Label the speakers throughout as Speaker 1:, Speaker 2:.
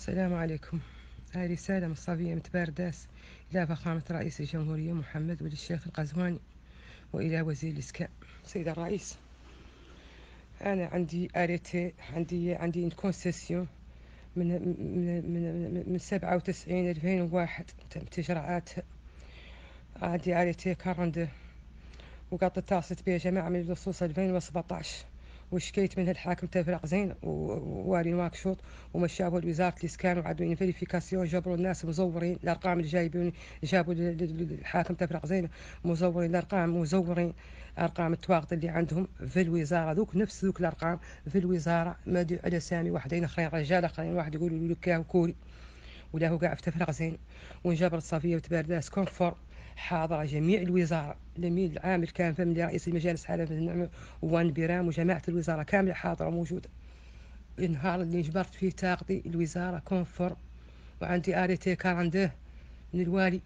Speaker 1: السلام عليكم هذه رسالة من صفية متبارداس إلى فخامة رئيس الجمهورية محمد وللشيخ القزواني وإلى وزير الإسكان سيد الرئيس أنا عندي أريتي عندي عندي كونسيسيون من من من من سبعة وتسعين ألفين وواحد تم تشريعاتها عندي أريتي كارندو وقطت اتصلت بها جماعة من لصوص ألفين وسبعطاش وشكيت من الحاكم تفرق زين ووالي نواكشوط وما الوزارة لوزارة الإسكان وعدوا فيريفيكاسيون يعني جبروا الناس مزورين الأرقام اللي جايبين جابوا الحاكم تفرق زين مزورين الأرقام مزورين أرقام التواغط اللي عندهم في الوزارة ذوك نفس ذوك الأرقام في الوزارة ما على سامي واحدين آخرين رجال آخرين واحد يقول لك كوري ولا هو كاع في تفرق زين ونجابر الصفية وتبارداس كونفور حاضرة جميع الوزارة الأمين العام كان فملي رئيس المجالس حلف النعمة وان بيرام وجماعة الوزارة كاملة حاضرة موجودة النهار اللي جبرت فيه تاقضي الوزارة كونفورم وعندي كان عنده من الوالي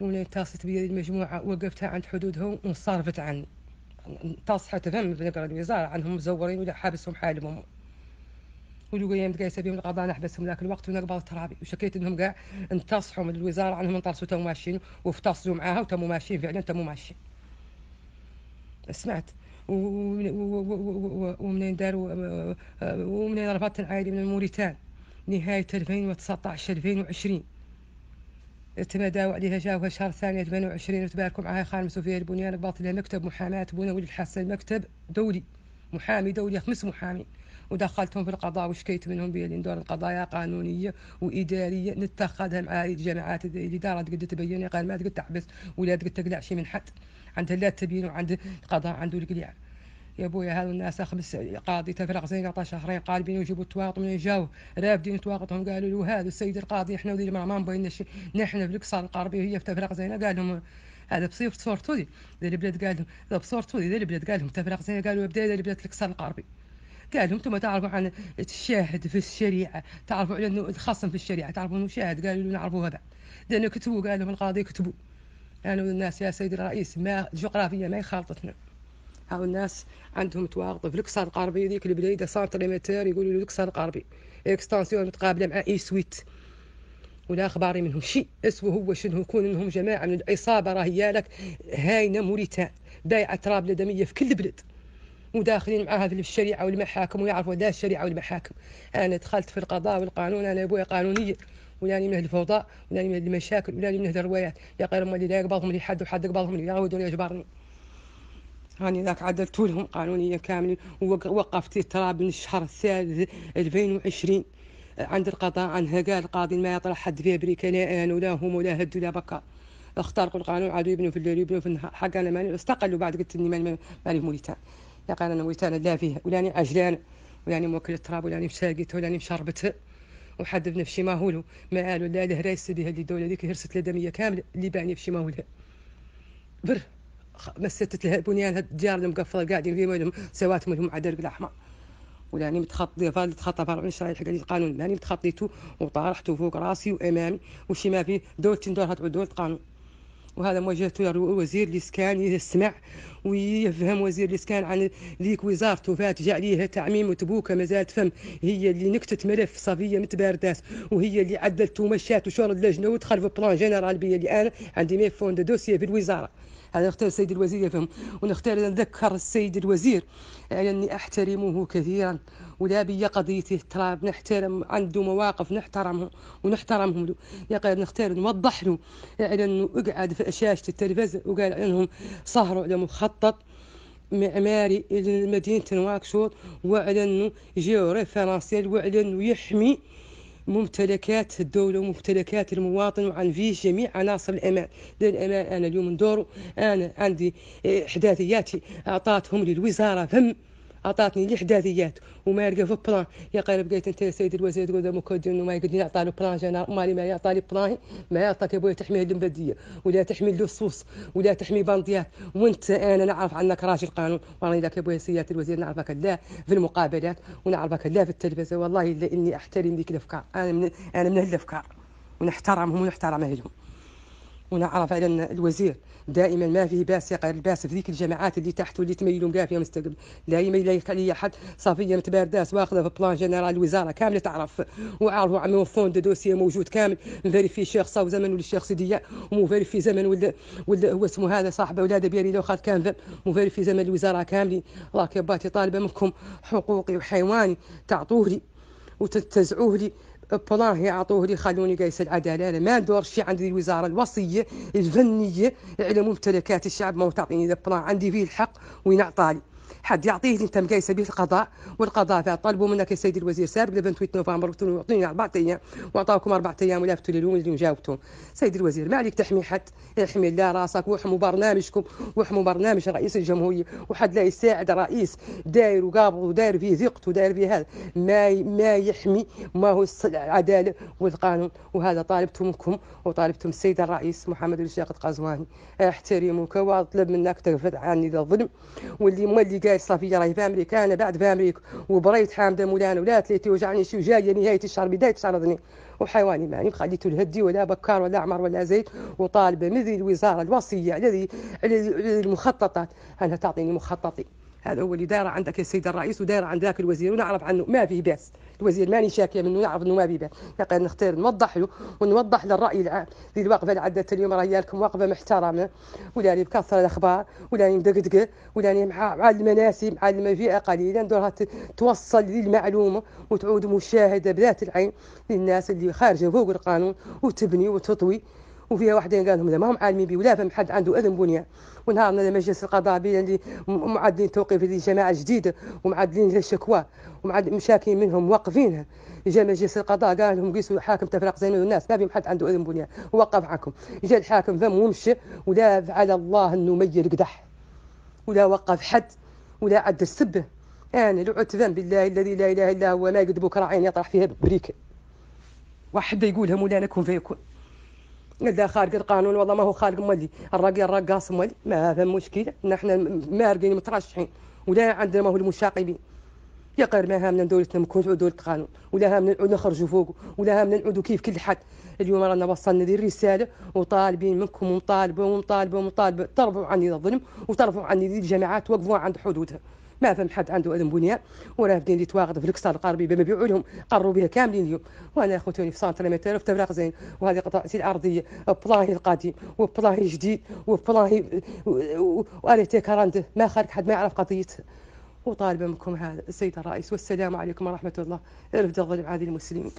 Speaker 1: وانا اتصلت بيد المجموعة وقفتها عند حدودهم وانصرفت عني تصحت فم بنقرا الوزارة عنهم مزورين ولا حابسهم حالهم ولقوا قاعد مدقايسه بهم القضاء نحبسهم ذاك الوقت ونقبض الترابي وشكيت انهم قاع انتصحوا من الوزاره انهم انطرسوا تو ماشيين وافتصلوا معاها وتموا ماشيين فعلا تموا ماشيين سمعت ومنين داروا ومنين رفضت العائله من موريتان نهايه 2019 2020 تمداوا عليها جاوها شهر ثاني 28 وتباركوا معها خانم سوفيا البنيان قبضت لها مكتب محاماه بونا ولد الحسن مكتب دولي محامي دولي خمس محامين ودخلتهم في القضاء وشكيت منهم بين دور القضايا قانونيه واداريه نتخذها مع الجماعات الاداره قد تبين قال ما تقدر تحبس ولا تقدر تقلع شيء من حد عندها لا تبين وعند القضاء عنده القلع يا بويا هذو الناس خمس قاضي تفرق زين قطع شهرين قال بينا يجيبوا التواقط من جاو رافدين تواقطهم قالوا له هذا السيد القاضي احنا وذي ما شيء نحن في القصر القربي هي في تفرق زين قال لهم هذا بصير صورتو ذي البلاد قال لهم هذا بصورتو ذي البلاد قال لهم تفرق زين قالوا بدا ذي البلاد القصر القربي قالوا انتم تعرفوا عن الشاهد في الشريعه تعرفوا على انه الخصم في الشريعه تعرفوا انه شاهد قالوا نعرفوا هذا لانه كتبوا لهم القاضي كتبوا قالوا الناس يا سيدي الرئيس ما الجغرافيا ما يخالطتنا هاو الناس عندهم تواغط في القصر القربي ذيك البلايده سانتريمتر يقولوا له القصر القربي اكستنسيون متقابله مع اي سويت ولا اخباري منهم شيء اسوا هو شنو يكون انهم جماعه من العصابه راهي لك هاينه موريتان بايعه تراب لدميه في كل بلد وداخلين مع هذه الشريعه والمحاكم ويعرفوا دا الشريعه والمحاكم انا دخلت في القضاء والقانون انا ابويا قانونيه ولاني من الفوضى ولاني من المشاكل ولاني من الروايات يا غير مالي لا يقبضهم لي حد وحد يقبضهم لي يعودون يجبرني راني ذاك عدلت لهم قانونيا كامل ووقفت التراب من الشهر الثالث 2020 عند القضاء عنها قال القاضي ما يطلع حد في امريكا لا انا ولا هم ولا هد ولا بكر اخترقوا القانون عادوا يبنوا في الليل يبنوا في النهار حق انا ماني استقلوا بعد قلت اني ماني ماني موريتان قال انا ويتانا لا فيها ولاني عجلان ولاني موكل التراب ولاني مساقت ولاني مشربت وحد بنفسي ما هولو ما قالوا لا الهرايس بها اللي الدوله ذيك هرست الادميه كامله اللي باني في ما هولها بر مسيت لها بنيان الديار المقفله قاعدين فيهم مالهم سواتهم لهم عدرق الاحمر ولاني متخطي فال تخطى 24 شرايح قاعدين القانون لاني متخطيته وطارحته فوق راسي وامامي وشي ما فيه دولتين دول هاد دولت القانون وهذا مواجهته لوزير الإسكان يسمع ويفهم وزير الإسكان عن ليك وزارته جاء عليها تعميم وتبوكة ما زالت فم هي اللي نكتت ملف صفية متبارداس وهي اللي عدلت ومشات وشغل اللجنة ودخل في بلان جنرال بي انا عندي ميفون دو دوسيي في الوزارة هذا اختار السيد الوزير يفهم ونختار نذكر السيد الوزير يعني أني أحترمه كثيرا ولا بي قضيته ترى نحترم عنده مواقف نحترمه ونحترمهم له نختار نوضح له يعني أنه اقعد في شاشة التلفزيون وقال أنهم سهروا على مخطط معماري لمدينة نواكشوط وعلى أنه جيو ريفرنسيال وعلى أنه يحمي ممتلكات الدولة وممتلكات المواطن وعن فيه جميع عناصر الأمان للأمان أنا اليوم ندور أنا عندي إحداثياتي أعطاتهم للوزارة فم عطاتني الاحداثيات وما يلقى في بلان يا قال بقيت انت يا سيدي الوزير تقول ما كودين وما يقدر يعطى له بلان جانا مالي ما يعطى لي بلان ما يعطاك يا بوي تحمي البلديه ولا تحمي اللصوص ولا تحمي بنديات وانت انا نعرف عنك راجل قانون والله لك يا بوي سياده الوزير نعرفك لا في المقابلات ونعرفك لا في التلفزه والله الا اني احترم ذيك الافكار انا من انا من الافكار ونحترمهم ونحترم اهلهم ونعرف على ان الوزير دائما ما فيه باس يقع الباس في ذيك الجماعات اللي تحت واللي تميلوا بها فيهم مستقبل لا يميل لي احد صافيه متبارداس واخذه في بلان جنرال الوزاره كامله تعرف وعارفوا عملوا فون دو دوسي موجود كامل مفيريفي الشيخ وزمن ولا الشيخ سيدي ومفيريفي زمن ولا ولا هو اسمه هذا صاحب اولاد بيري لو خاط كان مفيريفي زمن الوزاره كاملة راك يا باتي طالبه منكم حقوقي وحيواني تعطوه لي وتتزعوه لي بلان هي عطوه لي خلوني قايس العداله ما دور شي عندي الوزاره الوصيه الفنيه على ممتلكات الشعب ما تعطيني بلان عندي فيه الحق وين عطالي حد يعطيه انت مجايسه سبيل القضاء والقضاء طلبوا منك يا سيدي الوزير سابق 28 نوفمبر قلت له اعطيني اربع ايام واعطاكم اربع ايام ولفتوا للون اللي جاوبتهم سيدي الوزير ما عليك تحمي حد احمي الله راسك واحموا برنامجكم واحموا برنامج رئيس الجمهوريه وحد لا يساعد رئيس داير وقابض وداير فيه ذقت وداير فيه هذا ما ما يحمي ما هو العداله والقانون وهذا طالبته منكم وطالبته من السيد الرئيس محمد الشيخ قزواني احترمك واطلب منك ترفد عني الظلم واللي هادي قاعد صافية راهي في أمريكا أنا بعد في أمريكا وبريت حامدة مولانا ولا تليتي وجعني شو جاية نهاية الشهر بداية الشهر ذني وحيواني ماني خليته الهدي ولا بكار ولا عمر ولا زيت وطالبة من الوزارة الوصية الذي المخططات أنا تعطيني مخططي هذا هو اللي دار عندك السيد الرئيس ودار عند ذاك الوزير ونعرف عنه ما فيه باس الوزير ماني شاكيه منه نعرف انه ما فيه باس لكن نختار نوضح له ونوضح للراي العام اللي الوقفه اللي عدت اليوم راهي لكم وقفه محترمه ولا بكثر الاخبار ولا مدقدقه ولا مع مع المناسب مع المفئه قليلا دورها توصل للمعلومه وتعود مشاهده بذات العين للناس اللي خارجه فوق القانون وتبني وتطوي وفيها واحدين قال لهم لا ما هم عالمين بي ولا فهم حد عنده اذن بنيه ونهارنا لمجلس مجلس القضاء بين اللي معدلين توقيف الجماعه جديده ومعدلين الشكوى ومعد مشاكين منهم واقفينها جاء مجلس القضاء قال لهم قيسوا حاكم تفرق زين الناس ما فيهم حد عنده اذن بنيه ووقف عنكم جاء الحاكم فم ومشي ولا على الله انه ميل قدح ولا وقف حد ولا عد السبه انا لو ذنب بالله الذي لا اله الا هو ما بكره عين يطرح فيها بريكه واحد يقولها مولانا كن فيكون إذا خارج القانون والله ما هو خارج مولي الراقي الرقاص مولي ما فهم مشكله نحن مارقين مترشحين ولا عندنا ما هو المشاقبين يا غير ما هامنا دولتنا ما كنت دولة قانون ولا هامنا نعود نخرجوا فوق ولا هامنا نعودوا كيف كل حد اليوم رانا وصلنا ذي الرسالة وطالبين منكم ومطالبة ومطالبة ومطالبة ترفعوا عني الظلم وترفعوا عني ذي الجماعات وقفوا عند حدودها ما فهم حد عنده اذن بنيان وراه بدين تواغد في الكسار القاربي بما بيعوا لهم قروا بها كاملين اليوم وانا خوتوني في سنتر متر في تفرق زين وهذه قطعتي الارضيه بلاهي القديم وبلاهي الجديد وبلاهي وانا تيكرند ما خارج حد ما يعرف قضيتها وطالبه منكم هذا السيد الرئيس والسلام عليكم ورحمه الله ارفد الظلم على المسلمين